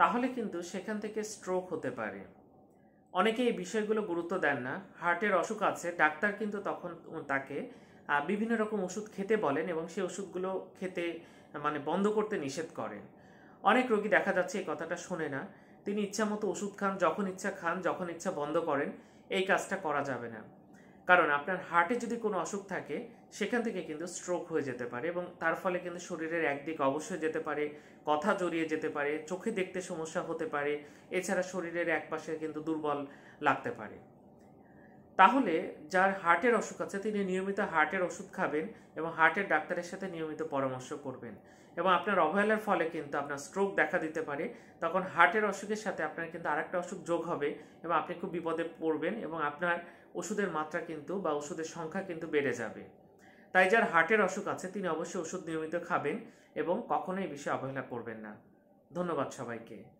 তাহলে কিন্তু সেখান থেকে স্ট্রোক হতে পারে অনেকে এই বিষয়গুলো গুরুত্ব দেন না হার্টের অসুখ আছে ডাক্তার কিন্তু তখন তাকে বিভিন্ন রকম ওষুধ খেতে বলেন এবং সেই ওষুধগুলো খেতে মানে বন্ধ করতে নিষেধ করেন অনেক রোগী দেখা যাচ্ছে এই কথাটা শোনে না তিনি ইচ্ছা মতো ওষুধ খান যখন ইচ্ছা খান যখন ইচ্ছা বন্ধ করেন এই কাজটা করা যাবে না কারণ আপনার হার্টে যদি কোনো অসুখ থাকে সেখান থেকে কিন্তু স্ট্রোক হয়ে যেতে পারে এবং তার ফলে কিন্তু শরীরের একদিক অবশ্যই যেতে পারে কথা জড়িয়ে যেতে পারে চোখে দেখতে সমস্যা হতে পারে এছাড়া শরীরের এক পাশে কিন্তু দুর্বল লাগতে পারে তাহলে যার হার্টের অসুখ আছে তিনি নিয়মিত হার্টের ওষুধ খাবেন এবং হার্টের ডাক্তারের সাথে নিয়মিত পরামর্শ করবেন এবং আপনার অবহেলার ফলে কিন্তু আপনার স্ট্রোক দেখা দিতে পারে তখন হার্টের অসুখের সাথে আপনার কিন্তু আরেকটা অসুখ যোগ হবে এবং আপনি খুব বিপদে পড়বেন এবং আপনার ওষুধের মাত্রা কিন্তু বা ওষুধের সংখ্যা কিন্তু বেড়ে যাবে তাই যার হার্টের অসুখ আছে তিনি অবশ্যই ওষুধ নিয়মিত খাবেন এবং কখনোই বিষয়ে অবহেলা করবেন না ধন্যবাদ সবাইকে